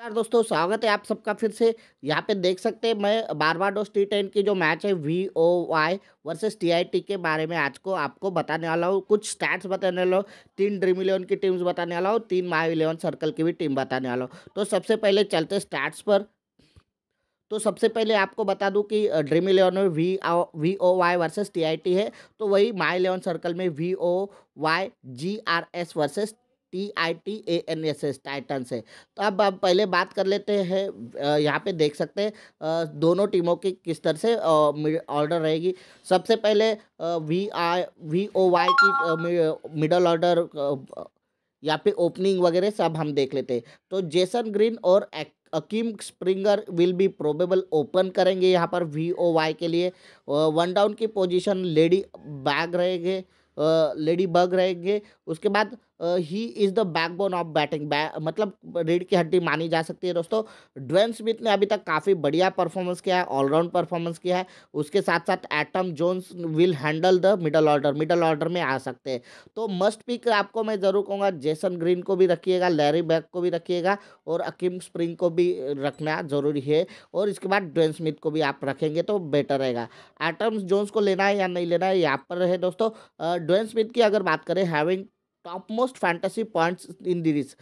यार दोस्तों स्वागत है आप सबका फिर से यहाँ पे देख सकते हैं मैं बारबाडोस टी टेन की जो मैच है V O Y versus T I T के बारे में आज को आपको बताने वाला हूँ कुछ स्टैट्स बताने वाला हूँ तीन ड्रीम इलेवन की टीम्स बताने वाला हूँ तीन माई इलेवन सर्कल की भी टीम बताने वाला हूँ तो सबसे पहले चलते स्टैट्स पर तो सबसे पहले आपको बता दूं कि ड्रीम इलेवन में वी आ, V O Y versus T I T है तो वही माई इलेवन सर्कल में V O Y G R S versus T I T A N S S Titan से तो अब आप पहले बात कर लेते हैं यहाँ पे देख सकते हैं दोनों टीमों की किस तरह से ऑर्डर रहेगी सबसे पहले V I V O Y की मिडल ऑर्डर या पे ओपनिंग वगैरह सब हम देख लेते हैं तो जेसन ग्रीन और एक, Akeem Springer will be probable open करेंगे यहाँ पर वी ओ वाई के लिए वन डाउन की पोजीशन लेडी बैग रहेंगे लेडी बग रहेंगे उसके बाद ही is the backbone of batting मतलब रीढ़ की हड्डी मानी जा सकती है दोस्तों ड्वेन स्मिथ ने अभी तक काफ़ी बढ़िया परफॉर्मेंस किया है ऑलराउंड परफॉर्मेंस किया है उसके साथ साथ एटम Jones will handle the middle order middle order में आ सकते हैं तो मस्ट पिक आपको मैं ज़रूर कहूँगा जेसन ग्रीन को भी रखिएगा लैरी बैक को भी रखिएगा और अकीम स्प्रिंग को भी रखना ज़रूरी है और इसके बाद ड्वेन स्मिथ को भी आप रखेंगे तो बेटर रहेगा एटम जोन्स को लेना है या नहीं लेना है यहाँ पर रहे दोस्तों ड्वेन स्मिथ की अगर बात करें having top most fantasy points in this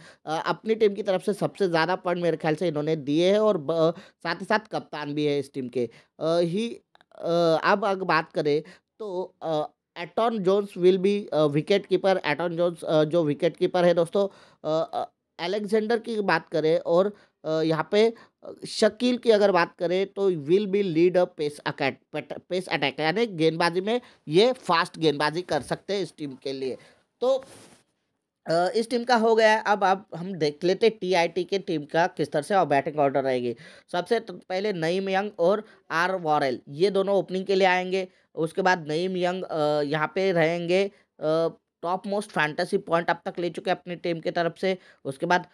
अपनी टीम की तरफ से सबसे ज़्यादा पॉइंट मेरे ख्याल से इन्होंने दिए हैं और साथ ही साथ कप्तान भी है इस टीम के ही अब अगर बात करें तो एटॉन Jones will be wicket keeper एटॉन जोन्स जो विकेट कीपर है दोस्तों एलेक्जेंडर की बात करें और यहाँ पे शकील की अगर बात करें तो will be lead a pace अकेट पेस अटैक यानी गेंदबाजी में ये फास्ट गेंदबाजी कर सकते हैं इस टीम के लिए तो इस टीम का हो गया अब अब हम देख लेते टीआईटी के टीम का किस तरह से और बैटिंग ऑर्डर रहेगी सबसे पहले नईम यंग और आर वॉरेल ये दोनों ओपनिंग के लिए आएंगे उसके बाद नईम यंग यहाँ पे रहेंगे टॉप मोस्ट फैंटेसी पॉइंट अब तक ले चुके हैं अपनी टीम की तरफ से उसके बाद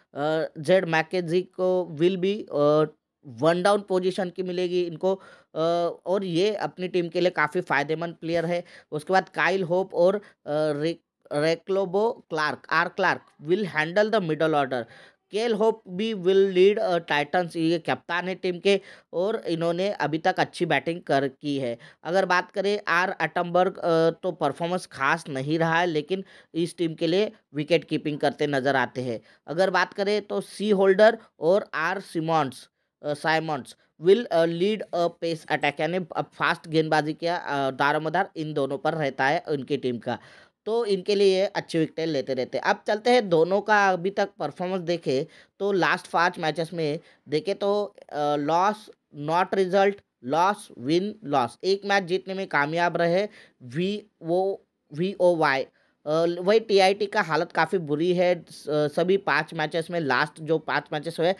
जेड मैकेजी को will be one down position की मिलेगी इनको और ये अपनी टीम के लिए काफ़ी फ़ायदेमंद प्लेयर है उसके बाद काइल होप और Rick Reclobo Clark, R. Clark will handle the middle order. Kyle Hope भी विल लीड टाइटन्स ये कप्तान है टीम के और इन्होंने अभी तक अच्छी बैटिंग कर की है अगर बात करें आर अटम्बर्ग uh, तो परफॉर्मेंस खास नहीं रहा है लेकिन इस टीम के लिए विकेट कीपिंग करते नज़र आते हैं अगर बात करें तो सी होल्डर और R Simmons Simmons will lead a pace attack यानी फास्ट गेंदबाजी का uh, दारोमदार इन दोनों पर रहता है उनकी टीम का तो इनके लिए अच्छी विकटें लेते रहते अब चलते हैं दोनों का अभी तक परफॉर्मेंस देखे तो लास्ट पाँच मैचेस में देखें तो loss not result loss win loss एक मैच जीतने में कामयाब रहे वी वो वी ओ वाई वही टीआईटी का हालत काफ़ी बुरी है सभी पांच मैचेस में लास्ट जो पांच मैचेस हुए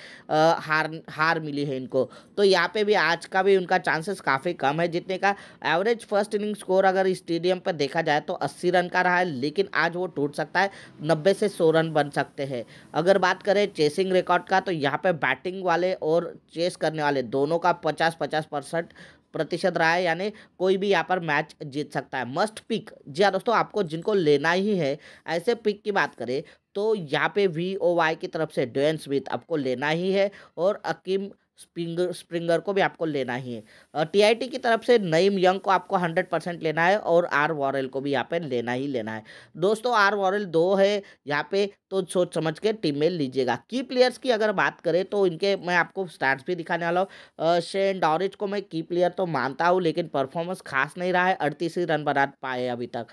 हार हार मिली है इनको तो यहाँ पे भी आज का भी उनका चांसेस काफ़ी कम है जितने का एवरेज फर्स्ट इनिंग स्कोर अगर स्टेडियम पर देखा जाए तो अस्सी रन का रहा है लेकिन आज वो टूट सकता है नब्बे से सौ रन बन सकते हैं अगर बात करें चेसिंग रिकॉर्ड का तो यहाँ पर बैटिंग वाले और चेस करने वाले दोनों का पचास पचास परसेंट प्रतिशत रहा है यानी कोई भी यहाँ पर मैच जीत सकता है मस्ट पिक जी हाँ दोस्तों आपको जिनको लेना ही है ऐसे पिक की बात करें तो यहाँ पे वी ओ वाई की तरफ से डेन स्मिथ आपको लेना ही है और अकीम स्प्रिंगर स्प्रिंगर को भी आपको लेना ही है टीआईटी की तरफ से नईम यंग को आपको हंड्रेड परसेंट लेना है और आर वॉरल को भी यहाँ पे लेना ही लेना है दोस्तों आर वॉरल दो है यहाँ पे तो सोच समझ के टीम में लीजिएगा की प्लेयर्स की अगर बात करें तो इनके मैं आपको स्टार्ट भी दिखाने वाला हूँ शेन डॉरिज को मैं की प्लेयर तो मानता हूँ लेकिन परफॉर्मेंस खास नहीं रहा है अड़तीस ही रन बना पाए अभी तक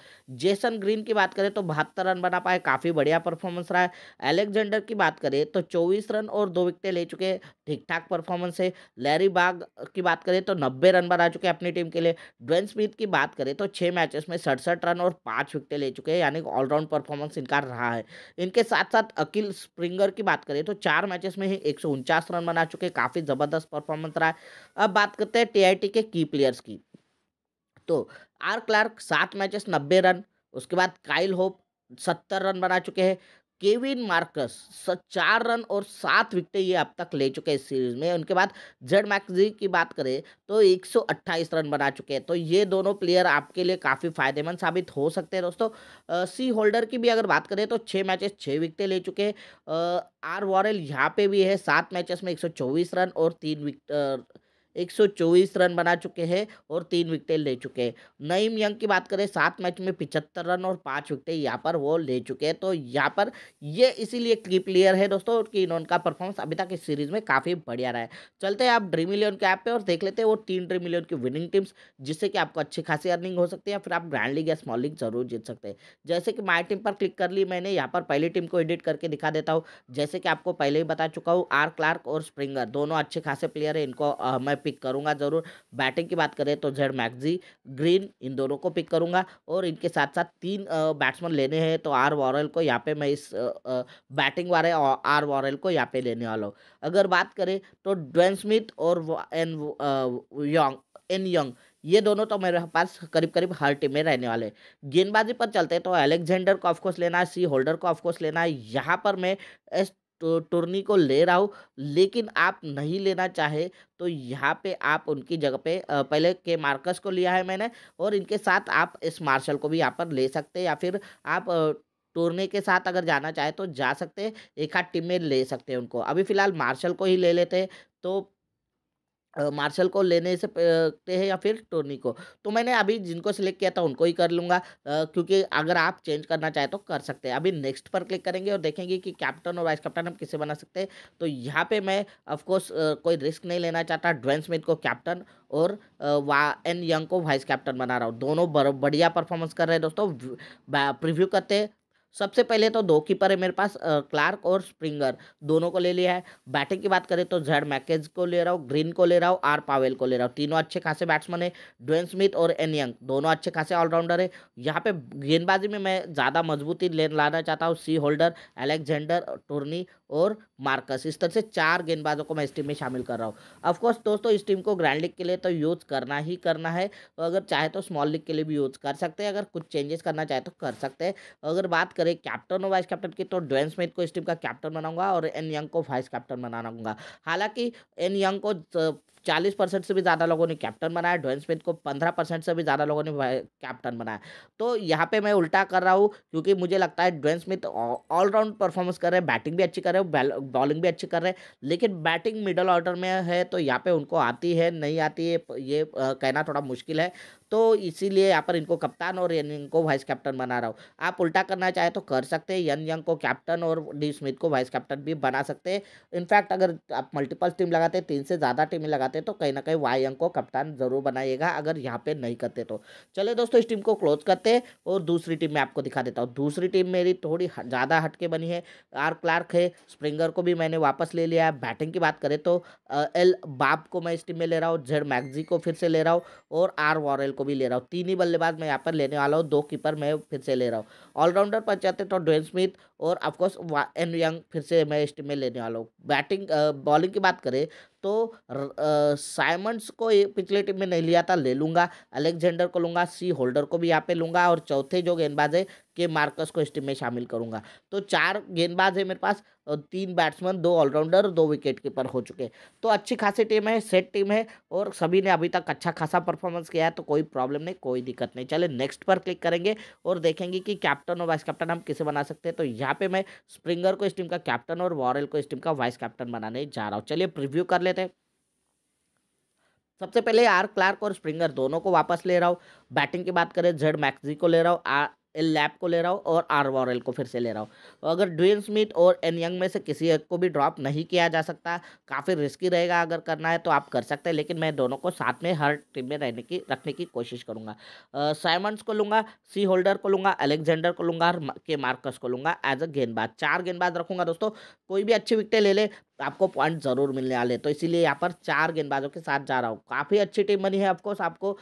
जेसन ग्रीन की बात करें तो बहत्तर रन बना पाए काफ़ी बढ़िया परफॉर्मेंस रहा है एलेक्जेंडर की बात करें तो चौबीस रन और दो विकटें ले चुके ठीक ठाक परफॉर्म परफॉर्मेंस है लैरी बाग की बात करें तो नब्बे रन बना चुके हैं अपनी टीम के लिए ड्वेन स्मिथ की बात करें तो छः मैचेस में सड़सठ रन और पाँच विकटें ले चुके हैं यानी ऑलराउंड परफॉर्मेंस इनका रहा है इनके साथ साथ अकिल स्प्रिंगर की बात करें तो चार मैचेस में ही एक रन बना चुके काफ़ी ज़बरदस्त परफॉर्मेंस रहा है अब बात करते हैं टी के की प्लेयर्स की तो आर क्लार्क सात मैचेस नब्बे रन उसके बाद काइल होप सत्तर रन बना चुके हैं केविन मार्कस चार रन और सात विकेट ये अब तक ले चुके हैं इस सीरीज में उनके बाद जेड मैक्सी की बात करें तो 128 रन बना चुके हैं तो ये दोनों प्लेयर आपके लिए काफ़ी फायदेमंद साबित हो सकते हैं दोस्तों आ, सी होल्डर की भी अगर बात करें तो छः मैचेस छः विकटें ले चुके हैं आर वॉरल यहाँ पे भी है सात मैचेस में एक रन और तीन विकट 124 रन बना चुके हैं और तीन विकटें ले चुके हैं नईम यंग की बात करें सात मैच में पिचहत्तर रन और पाँच विकेट यहाँ पर वो ले चुके हैं तो यहाँ पर ये इसीलिए की प्लेयर है दोस्तों कि का परफॉर्मेंस अभी तक इस सीरीज में काफ़ी बढ़िया रहा है चलते हैं आप ड्रीम इलेवन के ऐप पर और देख लेते हैं वो तीन ड्रीम इलेवन की विनिंग टीम्स जिससे कि आपको अच्छी खासी अर्निंग हो सकती है फिर आप ग्रैंड लीग या स्मॉल लीग जरूर जीत सकते हैं जैसे कि माई टीम पर क्लिक कर ली मैंने यहाँ पर पहली टीम को एडिट करके दिखा देता हूँ जैसे कि आपको पहले ही बता चुका हूँ आर क्लार्क और स्प्रिंगर दोनों अच्छे खासे प्लेयर है इनको मैं पिक करूंगा ज़रूर बैटिंग की बात करें तो जेड मैगजी ग्रीन इन दोनों को पिक करूंगा और इनके साथ साथ तीन बैट्समैन लेने हैं तो आर वॉरल को यहाँ पे मैं इस बैटिंग वाले आर वॉरल को यहाँ पे लेने वाला हूँ अगर बात करें तो ड्वेन स्मिथ और एन यंग एन यंग ये दोनों तो मेरे पास करीब करीब हर टीम में रहने वाले गेंदबाजी पर चलते हैं तो अलेक्जेंडर को ऑफकोर्स लेना है सी होल्डर को ऑफकोर्स लेना है यहाँ पर मैं एस तो टुर्नी को ले रहा हूँ लेकिन आप नहीं लेना चाहे तो यहाँ पे आप उनकी जगह पे पहले के मार्कस को लिया है मैंने और इनके साथ आप इस मार्शल को भी यहाँ पर ले सकते या फिर आप टूर्नी के साथ अगर जाना चाहे तो जा सकते एक आध टीम में ले सकते हैं उनको अभी फ़िलहाल मार्शल को ही ले लेते तो मार्शल को लेने से पे हैं या फिर टोनी को तो मैंने अभी जिनको सिलेक्ट किया था उनको ही कर लूँगा क्योंकि अगर आप चेंज करना चाहें तो कर सकते हैं अभी नेक्स्ट पर क्लिक करेंगे और देखेंगे कि कैप्टन और वाइस कैप्टन हम किसे बना सकते हैं तो यहाँ पे मैं ऑफकोर्स कोई रिस्क नहीं लेना चाहता ड्वेन स्मिथ को कैप्टन और वा एन यंग को वाइस कैप्टन बना रहा हूँ दोनों बढ़िया परफॉर्मेंस कर रहे हैं दोस्तों प्रिव्यू करते हैं सबसे पहले तो दो कीपर है मेरे पास क्लार्क और स्प्रिंगर दोनों को ले लिया है बैटिंग की बात करें तो जेड मैकेज को ले रहा हूँ ग्रीन को ले रहा हूँ आर पावेल को ले रहा हूँ तीनों अच्छे खासे बैट्समैन है ड्वेन स्मिथ और एन यंग दोनों अच्छे खासे ऑलराउंडर है यहाँ पे गेंदबाजी में मैं ज़्यादा मजबूती लेन लाना चाहता हूँ सी होल्डर एलेक्जेंडर टोर्नी और मार्कस इस तरह से चार गेंदबाजों को मैं इस टीम में शामिल कर रहा हूँ ऑफकोर्स दोस्तों इस टीम को ग्रैंड लीग के लिए तो यूज़ करना ही करना है और तो अगर चाहे तो स्मॉल लीग के लिए भी यूज़ कर सकते हैं अगर कुछ चेंजेस करना चाहे तो कर सकते हैं अगर बात करें कैप्टन और वाइस कैप्टन की तो ड्वेन स्मिथ को इस टीम का कैप्टन बनाऊंगा और एन यंग को वाइस कैप्टन बनाऊंगा हालांकि एन यंग को चालीस परसेंट से भी ज़्यादा लोगों ने कैप्टन बनाया ड्वेन स्मिथ को पंद्रह परसेंट से भी ज़्यादा लोगों ने कैप्टन बनाया तो यहाँ पे मैं उल्टा कर रहा हूँ क्योंकि मुझे लगता है ड्वेन स्मिथ ऑलराउंड परफॉर्मेंस कर रहे हैं बैटिंग भी अच्छी कर रहे हैं बॉलिंग भी अच्छी कर रहे हैं लेकिन बैटिंग मिडल ऑर्डर में है तो यहाँ पर उनको आती है नहीं आती है ये कहना थोड़ा मुश्किल है तो इसीलिए यहाँ पर इनको कप्तान और यन यंग को वाइस कैप्टन बना रहा हूँ आप उल्टा करना चाहे तो कर सकते हैं यन यंग को कैप्टन और डी स्मिथ को वाइस कैप्टन भी बना सकते हैं इनफैक्ट अगर आप मल्टीपल टीम लगाते तीन से ज़्यादा टीम लगाते तो कहीं ना कहीं वाई यंग को कप्तान ज़रूर बनाइएगा अगर यहाँ पर नहीं करते तो चले दोस्तों इस टीम को क्लोज करते हैं और दूसरी टीम में आपको दिखा देता हूँ दूसरी टीम मेरी थोड़ी ज़्यादा हटके बनी है आर क्लार्क है स्प्रिंगर को भी मैंने वापस ले लिया है बैटिंग की बात करें तो एल बाप को मैं इस टीम में ले रहा हूँ जेड मैगजी को फिर से ले रहा हूँ और आर वॉरल को भी ले रहा हूँ तीन ही बल्लेबाज मैं यहाँ पर लेने वाला हूँ दो कीपर मैं फिर से ले रहा हूँ ऑलराउंडर पर जाते तो ड्वेन स्मिथ और ऑफकोर्स एन यंग फिर से मैं इस टीम में लेने वाला हूँ बैटिंग बॉलिंग की बात करें तो साइमंड्स को पिछले टीम में नहीं लिया था ले लूंगा अलेक्जेंडर को लूंगा सी होल्डर को भी यहाँ पे लूंगा और चौथे जो गेंदबाज है के मार्कस को इस टीम में शामिल करूंगा तो चार गेंदबाज है मेरे पास और तीन बैट्समैन दो ऑलराउंडर दो विकेट कीपर हो चुके तो अच्छी खासी टीम है सेट टीम है और सभी ने अभी तक अच्छा खासा परफॉर्मेंस किया है तो कोई प्रॉब्लम नहीं कोई दिक्कत नहीं चले नेक्स्ट पर क्लिक करेंगे और देखेंगे कि कैप्टन और वाइस कैप्टन हम किसे बना सकते हैं तो यहाँ पर मैं स्प्रिंगर को इस टीम का कैप्टन और वॉरल को इस टीम का वाइस कैप्टन बनाने जा रहा हूँ चलिए प्रिव्यू कर ले लेते हैं सबसे पहले आर क्लार्क और स्प्रिंगर दोनों को वापस ले रहा हूँ बैटिंग की बात करें जेड मैक्सी को ले रहा हूँ एल लैप को ले रहा हूँ और आर वॉरल को फिर से ले रहा हूँ तो अगर ड्वेन स्मिथ और एन यंग में से किसी एक को भी ड्रॉप नहीं किया जा सकता काफ़ी रिस्की रहेगा अगर करना है तो आप कर सकते हैं लेकिन मैं दोनों को साथ में हर टीम में रहने की रखने की कोशिश करूँगा साइमंड्स को लूँगा सी होल्डर को लूँगा अलेक्जेंडर को लूँगा और के मार्कस को लूँगा एज अ गेंदबाज चार गेंदबाज रखूँगा दोस्तों कोई भी अच्छी विकटें ले लें आपको पॉइंट ज़रूर मिलने वाले तो इसीलिए यहाँ पर चार गेंदबाजों के साथ जा रहा हूँ काफ़ी अच्छी टीम बनी है ऑफकोर्स आपको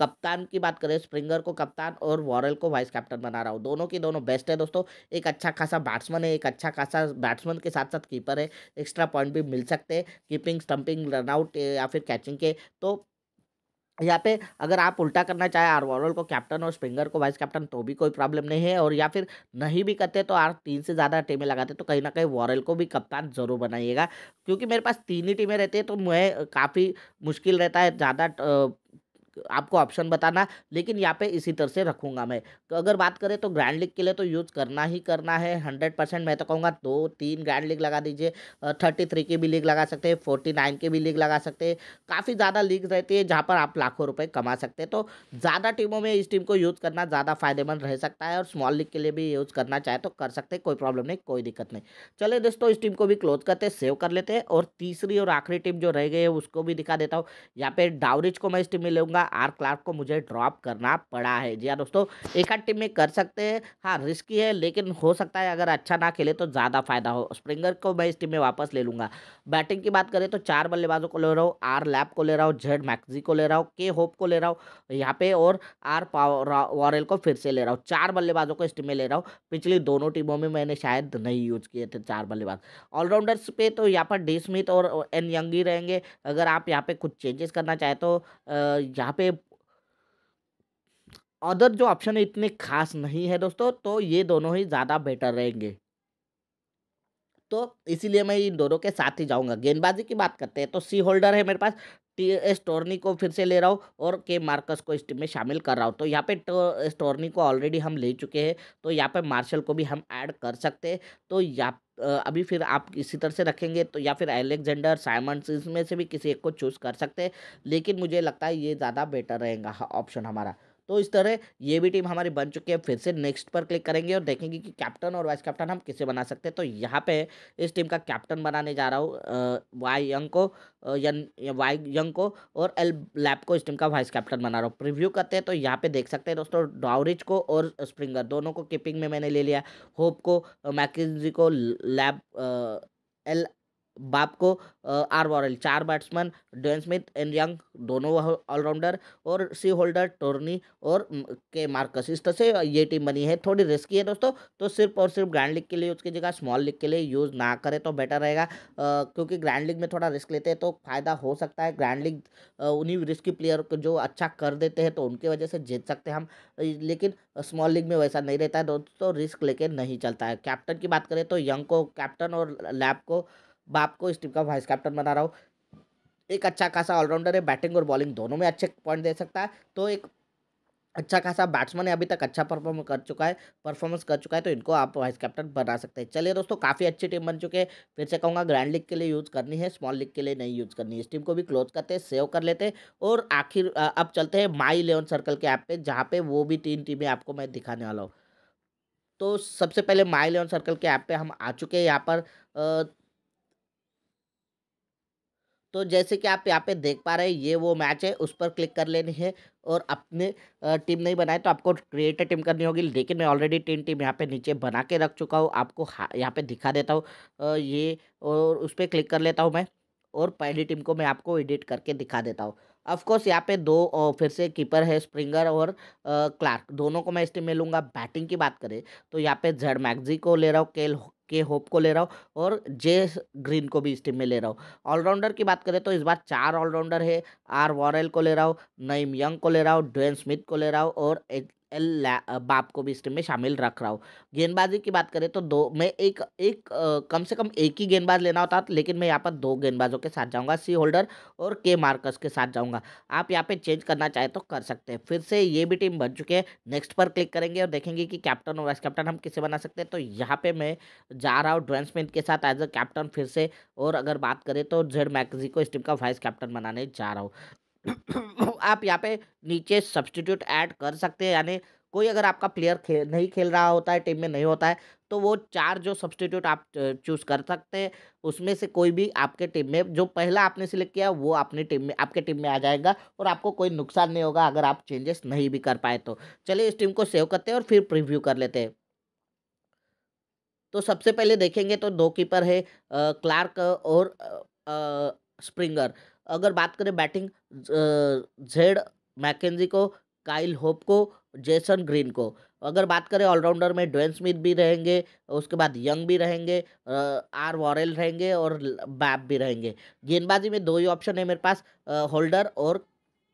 कप्तान की बात करें स्प्रिंगर को कप्तान और वॉरल को वाइस कैप्टन बना रहा हूँ दोनों की दोनों बेस्ट है दोस्तों एक अच्छा खासा बैट्समैन है एक अच्छा खासा बैट्समैन के साथ साथ कीपर है एक्स्ट्रा पॉइंट भी मिल सकते हैं कीपिंग स्टम्पिंग रनआउट या फिर कैचिंग के तो यहाँ पे अगर आप उल्टा करना चाहे वॉरल को कैप्टन और स्पिंगर को वाइस कैप्टन तो भी कोई प्रॉब्लम नहीं है और या फिर नहीं भी करते तो आप तीन से ज़्यादा टीमें लगाते तो कहीं ना कहीं वॉरल को भी कप्तान ज़रूर बनाइएगा क्योंकि मेरे पास तीन ही टीमें रहती है तो मैं काफ़ी मुश्किल रहता है ज़्यादा आपको ऑप्शन बताना लेकिन यहाँ पे इसी तरह से रखूँगा मैं तो अगर बात करें तो ग्रैंड लीग के लिए तो यूज़ करना ही करना है हंड्रेड परसेंट मैं तो कहूँगा दो तीन ग्रैंड लीग लगा दीजिए थर्टी थ्री की भी लीग लगा सकते हैं फोर्टी नाइन की भी लीग लगा सकते हैं काफ़ी ज़्यादा लीग रहती है जहाँ पर आप लाखों रुपये कमा सकते हैं तो ज़्यादा टीमों में इस टीम को यूज़ करना ज़्यादा फायदेमंद रह सकता है और स्मॉल लीग के लिए भी यूज़ करना चाहे तो कर सकते हैं कोई प्रॉब्लम नहीं कोई दिक्कत नहीं चलिए दोस्तों इस टीम को भी क्लोज करते सेव कर लेते हैं और तीसरी और आखिरी टीम जो रह गई है उसको भी दिखा देता हूँ यहाँ पे डावरिज को मैं इस टीम में लूँगा आर क्लार्क को मुझे ड्रॉप करना पड़ा है जी हाँ दोस्तों एक आध टीम में कर सकते हैं हाँ रिस्की है लेकिन हो सकता है अगर अच्छा ना खेले तो ज़्यादा फायदा हो स्प्रिंगर को मैं इस टीम में वापस ले लूँगा बैटिंग की बात करें तो चार बल्लेबाजों को ले रहा हूँ आर लैप को ले रहा हूँ जेड मैक्जी को ले रहा हूँ के होप को ले रहा हूँ यहाँ पे और आर वॉरल को फिर से ले रहा हूँ चार बल्लेबाजों को इस टीम में ले रहा हूँ पिछली दोनों टीमों में मैंने शायद नहीं यूज किए थे चार बल्लेबाज ऑलराउंडर्स पे तो यहाँ पर डी स्मिथ और एन यंग ही रहेंगे अगर आप यहाँ पे कुछ चेंजेस करना चाहे तो यहाँ यहाँ पे अदर जो ऑप्शन है इतने खास नहीं है दोस्तों तो ये दोनों ही ज़्यादा बेटर रहेंगे तो इसीलिए मैं इन दोनों के साथ ही जाऊंगा गेंदबाजी की बात करते हैं तो सी होल्डर है मेरे पास टी एस टोर्नी को फिर से ले रहा हूँ और के मार्कस को इस टीम में शामिल कर रहा हूँ तो यहाँ पे टोर्नी को ऑलरेडी हम ले चुके हैं तो यहाँ पे मार्शल को भी हम ऐड कर सकते हैं तो यहाँ अभी फिर आप इसी तरह से रखेंगे तो या फिर एलेक्जेंडर साइमंड्स इसमें से भी किसी एक को चूज़ कर सकते हैं लेकिन मुझे लगता है ये ज़्यादा बेटर रहेगा ऑप्शन हमारा तो इस तरह ये भी टीम हमारी बन चुकी है फिर से नेक्स्ट पर क्लिक करेंगे और देखेंगे कि कैप्टन और वाइस कैप्टन हम किसे बना सकते हैं तो यहाँ पे इस टीम का कैप्टन बनाने जा रहा हूँ वाई यंग को यन वाई यंग को और एल लैप को इस टीम का वाइस कैप्टन बना रहा हूँ प्रिव्यू करते हैं तो यहाँ पे देख सकते हैं दोस्तों डाउरिज को और स्प्रिंगर दोनों को कीपिंग में मैंने ले लिया होप को मैकेजी को लैब एल बाप को आर वॉरल चार batsman Dwayne Smith and Young दोनों ऑलराउंडर और सी होल्डर टोर्नी और के मार्कस इस तरह से ये टीम बनी है थोड़ी रिस्की है दोस्तों तो सिर्फ और सिर्फ ग्रैंड लीग के लिए उसकी जगह स्मॉल लीग के लिए यूज़ ना करें तो बेटर रहेगा क्योंकि ग्रैंड लीग में थोड़ा रिस्क लेते हैं तो फ़ायदा हो सकता है ग्रैंड लीग उन्हीं रिस्की प्लेयर को जो अच्छा कर देते हैं तो उनकी वजह से जीत सकते हैं हम लेकिन स्मॉल लीग में वैसा नहीं रहता है दोस्तों रिस्क लेके नहीं चलता है कैप्टन की बात करें तो यंग को कैप्टन और लैब को बाप को इस टीम का वाइस कैप्टन बना रहा हूँ एक अच्छा खासा ऑलराउंडर है बैटिंग और बॉलिंग दोनों में अच्छे पॉइंट दे सकता है तो एक अच्छा खासा बैट्समैन है अभी तक अच्छा परफॉर्म कर चुका है परफॉर्मेंस कर चुका है तो इनको आप वाइस कैप्टन बना सकते हैं चलिए दोस्तों काफ़ी अच्छी टीम बन चुके हैं फिर से कहूँगा ग्रैंड लीग के लिए यूज़ करनी है स्मॉल लीग के लिए नहीं यूज़ करनी है इस टीम को भी क्लोज करते हैं सेव कर लेते हैं और आखिर अब चलते हैं माई इलेवन सर्कल के ऐप पर जहाँ पर वो भी तीन टीमें आपको मैं दिखाने वाला हूँ तो सबसे पहले माई इलेवन सर्कल के ऐप पर हम आ चुके हैं यहाँ पर तो जैसे कि आप यहाँ पे देख पा रहे हैं ये वो मैच है उस पर क्लिक कर लेनी है और अपने टीम नहीं बनाए तो आपको क्रिएटर टीम करनी होगी लेकिन मैं ऑलरेडी टीम टीम यहाँ पे नीचे बना के रख चुका हूँ आपको यहाँ पे दिखा देता हूँ ये और उस पर क्लिक कर लेता हूँ मैं और पहली टीम को मैं आपको एडिट करके दिखा देता हूँ ऑफकोर्स यहाँ पे दो फिर से कीपर है स्प्रिंगर और क्लार्क दोनों को मैं इस टीम में लूँगा बैटिंग की बात करें तो यहाँ पे जड मैगजी को ले रहा हूँ केल के होप को ले रहा हूँ और जे ग्रीन को भी इस टीम में ले रहा हूँ ऑलराउंडर की बात करें तो इस बार चार ऑलराउंडर है आर वॉरल को ले रहा हूँ नईम यंग को ले रहा हूँ ड्वेन स्मिथ को ले रहा हूँ और एल बाप को भी इस टीम में शामिल रख रहा हूँ गेंदबाजी की बात करें तो दो मैं एक एक कम से कम एक ही गेंदबाज लेना होता लेकिन मैं यहाँ पर दो गेंदबाजों के साथ जाऊँगा सी होल्डर और के मार्कस के साथ जाऊँगा आप यहाँ पर चेंज करना चाहें तो कर सकते हैं फिर से ये भी टीम बन चुकी है नेक्स्ट पर क्लिक करेंगे और देखेंगे कि कैप्टन और वाइस कैप्टन हम किसे बना सकते हैं तो यहाँ पर मैं जा रहा हूँ ड्वेन स्मिथ के साथ एज अ कैप्टन फिर से और अगर बात करें तो जेड मैकजी को इस टीम का वाइस कैप्टन बनाने जा रहा हूँ आप यहाँ पे नीचे सब्सटीट्यूट ऐड कर सकते हैं यानी कोई अगर आपका प्लेयर खेल नहीं खेल रहा होता है टीम में नहीं होता है तो वो चार जो सब्सटीट्यूट आप चूज़ कर सकते हैं उसमें से कोई भी आपके टीम में जो पहला आपने सिलेक्ट किया वो अपनी टीम में आपके टीम में आ जाएगा और आपको कोई नुकसान नहीं होगा अगर आप चेंजेस नहीं भी कर पाए तो चलिए इस टीम को सेव करते हैं और फिर प्रिव्यू कर लेते हैं तो सबसे पहले देखेंगे तो दो कीपर है क्लार्क और आ, आ, स्प्रिंगर अगर बात करें बैटिंग जेड मैकेजी को काइल होप को जेसन ग्रीन को अगर बात करें ऑलराउंडर में ड्वेन स्मिथ भी रहेंगे उसके बाद यंग भी रहेंगे आर वॉरेल रहेंगे और बैप भी रहेंगे गेंदबाजी में दो ही ऑप्शन है मेरे पास होल्डर और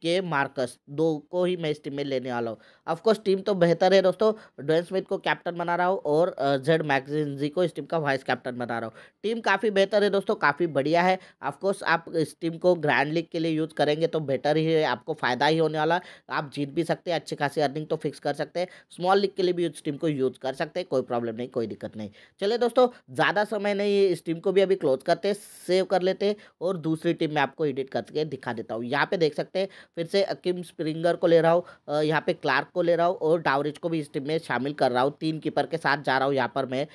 के मार्कस दो को ही मैं इस टीम में लेने वाला हूँ ऑफकोर्स टीम तो बेहतर है दोस्तों ड्वेन स्मिथ को कैप्टन बना रहा हूँ और जेड मैगजिनजी को इस टीम का वाइस कैप्टन बना रहा हूँ टीम काफ़ी बेहतर है दोस्तों काफ़ी बढ़िया है ऑफकोर्स आप इस टीम को ग्रैंड लीग के लिए यूज़ करेंगे तो बेटर ही है आपको फ़ायदा ही होने वाला आप जीत भी सकते हैं अच्छी खासी अर्निंग तो फिक्स कर सकते हैं स्मॉल लीग के लिए भी इस टीम को यूज़ कर सकते हैं कोई प्रॉब्लम नहीं कोई दिक्कत नहीं चले दोस्तों ज़्यादा समय नहीं इस टीम को भी अभी क्लोज करते सेव कर लेते और दूसरी टीम में आपको एडिट करके दिखा देता हूँ यहाँ पर देख सकते हैं फिर से अकीम स्प्रिंगर को ले रहा हूँ यहाँ पर क्लार्क को ले रहा हूँ और डावरेज को भी इस टीम में शामिल कर रहा हूँ तीन कीपर के साथ जा रहा हूँ यहाँ पर मैं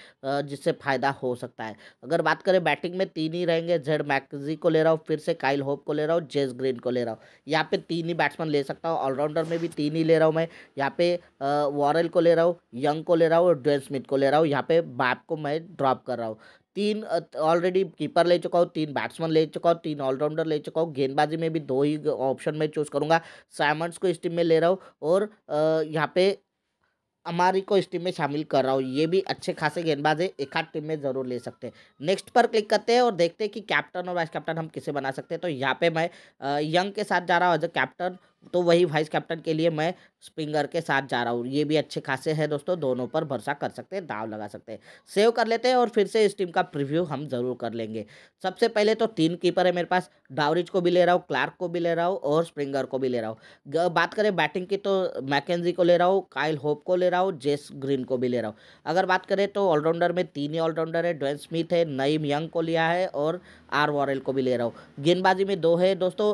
जिससे फ़ायदा हो सकता है अगर बात करें बैटिंग में तीन ही रहेंगे जेड मैकजी को ले रहा हूँ फिर से काइल होप को ले रहा हूँ जेस ग्रीन को ले रहा हूँ यहाँ पे तीन ही बैट्समैन ले सकता हूँ ऑलराउंडर में भी तीन ही ले रहा हूँ मैं यहाँ पे वॉरल को ले रहा हूँ यंग को ले रहा हूँ और ड्वेन स्मिथ को ले रहा हूँ यहाँ पे बाप को मैं ड्रॉप कर रहा हूँ तीन ऑलरेडी कीपर ले चुका हूँ तीन बैट्समैन ले चुका हूँ तीन ऑलराउंडर ले चुका हूँ गेंदबाजी में भी दो ही ऑप्शन में चूज़ करूँगा सैमंड्स को इस टीम में ले रहा हूँ और यहाँ पे अमारी को इस टीम में शामिल कर रहा हूँ ये भी अच्छे खासे गेंदबाज है एक आध टीम में ज़रूर ले सकते हैं नेक्स्ट पर क्लिक करते हैं और देखते हैं कि कैप्टन और वाइस कैप्टन हम किसे बना सकते हैं तो यहाँ पे मैं यंग के साथ जा रहा हूँ एज अ कैप्टन तो वही वाइस कैप्टन के लिए मैं स्पिंगर के साथ जा रहा हूँ ये भी अच्छे खासे हैं दोस्तों दोनों पर भरोसा कर सकते हैं दाव लगा सकते हैं सेव कर लेते हैं और फिर से इस टीम का प्रीव्यू हम ज़रूर कर लेंगे सबसे पहले तो तीन कीपर है मेरे पास डावरिज को भी ले रहा हूँ क्लार्क को भी ले रहा हूँ और स्प्रिंगर को भी ले रहा हूँ बात करें बैटिंग की तो मैकेजी को ले रहा हूँ काइल होप को ले रहा हूँ जेस ग्रीन को भी ले रहा हूँ अगर बात करें तो ऑलराउंडर में तीन ही ऑलराउंडर है ड्वेन स्मिथ है नईम यंग को लिया है और आर वॉरल को भी ले रहा हूँ गेंदबाजी में दो है दोस्तों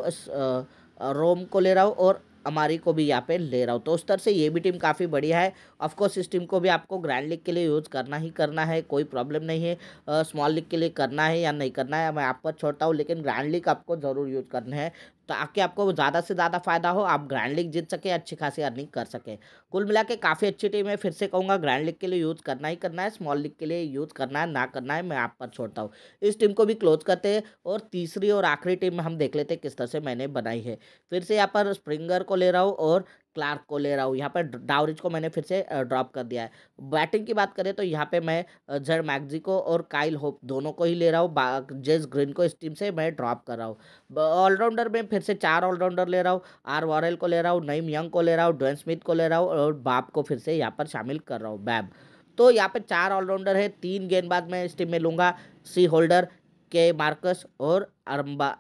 रोम को ले रहा हूँ और अमारी को भी यहाँ पे ले रहा हूँ तो उस तरह से ये भी टीम काफ़ी बढ़िया है ऑफकोर्स इस टीम को भी आपको ग्रैंड लीग के लिए यूज़ करना ही करना है कोई प्रॉब्लम नहीं है स्मॉल लीग के लिए करना है या नहीं करना है मैं आप पर छोड़ता हूँ लेकिन ग्रैंड लीग आपको ज़रूर यूज़ करना है ताकि तो आपको ज़्यादा से ज़्यादा फायदा हो आप ग्रैंड लीग जीत सके अच्छी खासी अर्निंग कर सके कुल मिला के काफ़ी अच्छी टीम है फिर से कहूँगा ग्रैंड लीग के लिए यूज़ करना ही करना है स्मॉल लीग के लिए यूज़ करना है ना करना है मैं आप पर छोड़ता हूँ इस टीम को भी क्लोज करते हैं और तीसरी और आखिरी टीम हम देख लेते हैं किस तरह से मैंने बनाई है फिर से यहाँ पर स्प्रिंगर को ले रहा हूँ और क्लार्क को ले रहा हूँ यहाँ पर डावरिज को मैंने फिर से ड्रॉप कर दिया है बैटिंग की बात करें तो यहाँ पे मैं जड मैगजी को और काइल होप दोनों को ही ले रहा हूँ जेस ग्रीन को इस टीम से मैं ड्रॉप कर रहा हूँ ऑलराउंडर में फिर से चार ऑलराउंडर ले रहा हूँ आर वॉरल को ले रहा हूँ नईम यंग को ले रहा हूँ ड्वेन स्मिथ को ले रहा हूँ और बाप को फिर से यहाँ पर शामिल कर रहा हूँ बैब तो यहाँ पर चार ऑलराउंडर है तीन बाद मैं इस टीम में लूँगा सी होल्डर के मार्कस और अम्बा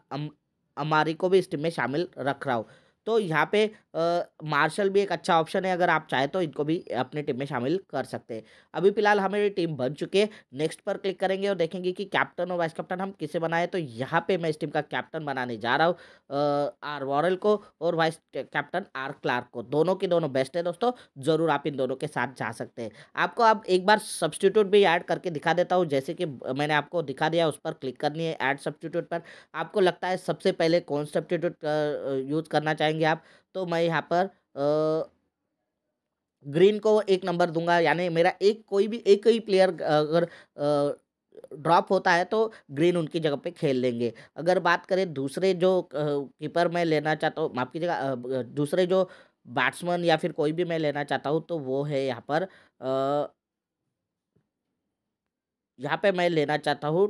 अमारी को भी इस टीम में शामिल रख रहा हूँ तो यहाँ पे मार्शल भी एक अच्छा ऑप्शन है अगर आप चाहें तो इनको भी अपने टीम में शामिल कर सकते हैं अभी फिलहाल हमारी टीम बन चुकी है नेक्स्ट पर क्लिक करेंगे और देखेंगे कि कैप्टन और वाइस कैप्टन हम किसे बनाए तो यहाँ पे मैं इस टीम का कैप्टन बनाने जा रहा हूँ आर वॉरल को और वाइस कैप्टन आर क्लार्क को दोनों के दोनों बेस्ट है दोस्तों ज़रूर आप इन दोनों के साथ जा सकते हैं आपको अब एक बार सब्सटीट्यूट भी ऐड करके दिखा देता हूँ जैसे कि मैंने आपको दिखा दिया उस पर क्लिक करनी है ऐड सब्सटीट्यूट पर आपको लगता है सबसे पहले कौन सब्सटीट्यूट यूज़ करना चाहेंगे करेंगे आप तो मैं यहाँ पर ग्रीन को एक नंबर दूंगा यानी मेरा एक कोई भी एक ही प्लेयर अगर ड्रॉप होता है तो ग्रीन उनकी जगह पे खेल लेंगे अगर बात करें दूसरे जो कीपर मैं लेना चाहता हूँ माफ कीजिएगा दूसरे जो बैट्समैन या फिर कोई भी मैं लेना चाहता हूँ तो वो है यहाँ पर यहाँ पे मैं लेना चाहता हूँ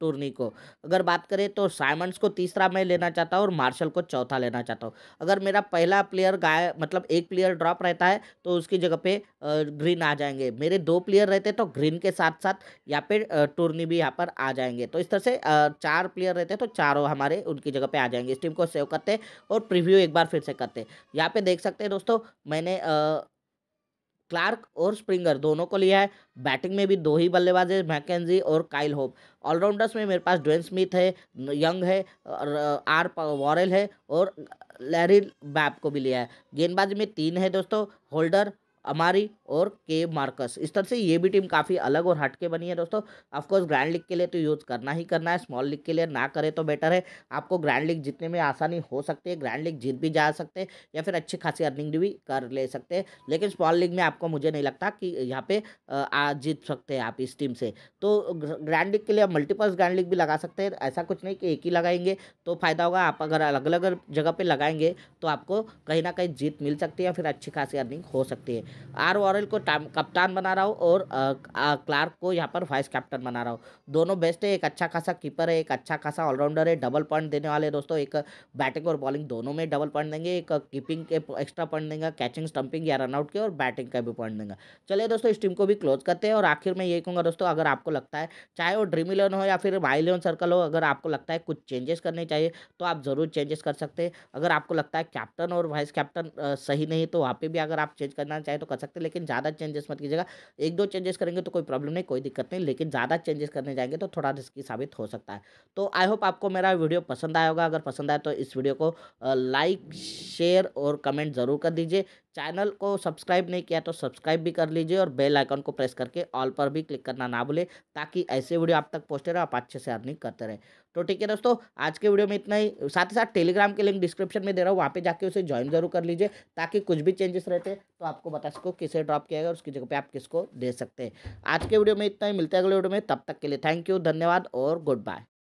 टूर्नी को अगर बात करें तो साइमंड्स को तीसरा मैं लेना चाहता हूँ और मार्शल को चौथा लेना चाहता हूँ अगर मेरा पहला प्लेयर गाय मतलब एक प्लेयर ड्रॉप रहता है तो उसकी जगह पे ग्रीन आ जाएंगे मेरे दो प्लेयर रहते तो ग्रीन के साथ साथ यहाँ पे टूर्नी भी यहाँ पर आ जाएंगे तो इस तरह से चार प्लेयर रहते तो चारों हमारे उनकी जगह पर आ जाएंगे इस टीम को सेव करते और प्रिव्यू एक बार फिर से करते यहाँ पर देख सकते हैं दोस्तों मैंने क्लार्क और स्प्रिंगर दोनों को लिया है बैटिंग में भी दो ही बल्लेबाज है मैकेजी और काइल होप ऑलराउंडर्स में मेरे पास ड्वेन स्मिथ है यंग है आर वॉरेल है और लैरी बैप को भी लिया है गेंदबाजी में तीन है दोस्तों होल्डर अमारी और के मार्कस इस तरह से ये भी टीम काफ़ी अलग और हटके बनी है दोस्तों ऑफकोर्स ग्रैंड लीग के लिए तो यूज़ करना ही करना है स्मॉल लीग के लिए ना करें तो बेटर है आपको ग्रैंड लीग जीतने में आसानी हो सकती है ग्रैंड लीग जीत भी जा सकते हैं या फिर अच्छी खासी अर्निंग भी कर ले सकते हैं लेकिन स्मॉल लीग में आपको मुझे नहीं लगता कि यहाँ पे जीत सकते हैं आप इस टीम से तो ग्रैंड लीग के लिए मल्टीपल्स ग्रैंड लीग भी लगा सकते हैं ऐसा कुछ नहीं कि एक ही लगाएंगे तो फ़ायदा होगा आप अगर अलग अलग जगह पर लगाएंगे तो आपको कहीं ना कहीं जीत मिल सकती है या फिर अच्छी खासी अर्निंग हो सकती है आर वॉरेल को कप्तान बना रहा हूँ और क्लार्क को यहाँ पर वाइस कैप्टन बना रहा हूँ दोनों बेस्ट है एक अच्छा खासा कीपर है एक अच्छा खासा ऑलराउंडर है डबल पॉइंट देने वाले दोस्तों एक बैटिंग और बॉलिंग दोनों में डबल पॉइंट देंगे एक कीपिंग के एक्स्ट्रा पॉइंट देंगे कैचिंग स्टंपिंग या रनआउट के और बैटिंग का भी पॉइंट देंगे चलिए दोस्तों इस टीम को भी क्लोज करते हैं और आखिर में यही कहूँगा दोस्तों अगर आपको लगता है चाहे वो ड्रीम इलेवन हो या फिर माई इलेवन सर्कल हो अगर आपको लगता है कुछ चेंजेस करने चाहिए तो आप ज़रूर चेंजेस कर सकते हैं अगर आपको लगता है कैप्टन और वाइस कैप्टन सही नहीं तो वहाँ पर भी अगर आप चेंज करना चाहें तो कर सकते हैं लेकिन ज़्यादा चेंजेस मत कीजिएगा एक दो चेंजेस करेंगे तो कोई प्रॉब्लम नहीं कोई दिक्कत नहीं लेकिन ज़्यादा चेंजेस करने जाएंगे तो थोड़ा रिस्की साबित हो सकता है तो आई होप आपको मेरा वीडियो पसंद आया होगा अगर पसंद आए तो इस वीडियो को लाइक शेयर और कमेंट ज़रूर कर दीजिए चैनल को सब्सक्राइब नहीं किया तो सब्सक्राइब भी कर लीजिए और बेल आइकन को प्रेस करके ऑल पर भी क्लिक करना ना भूले ताकि ऐसे वीडियो आप तक पहुँचते रहे आप अच्छे से अर्निंग करते रहे तो ठीक है दोस्तों आज के वीडियो में इतना ही साथ ही साथ टेलीग्राम के लिंक डिस्क्रिप्शन में दे रहा हूँ वहाँ पे जाके उसे ज्वाइन जरूर कर लीजिए ताकि कुछ भी चेंजेस रहते तो आपको बता सको किसे ड्रॉप किया गया उसकी जगह पे आप किसको दे सकते हैं आज के वीडियो में इतना ही मिलते हैं अगले वीडियो में तब तक के लिए थैंक यू धन्यवाद और गुड बाय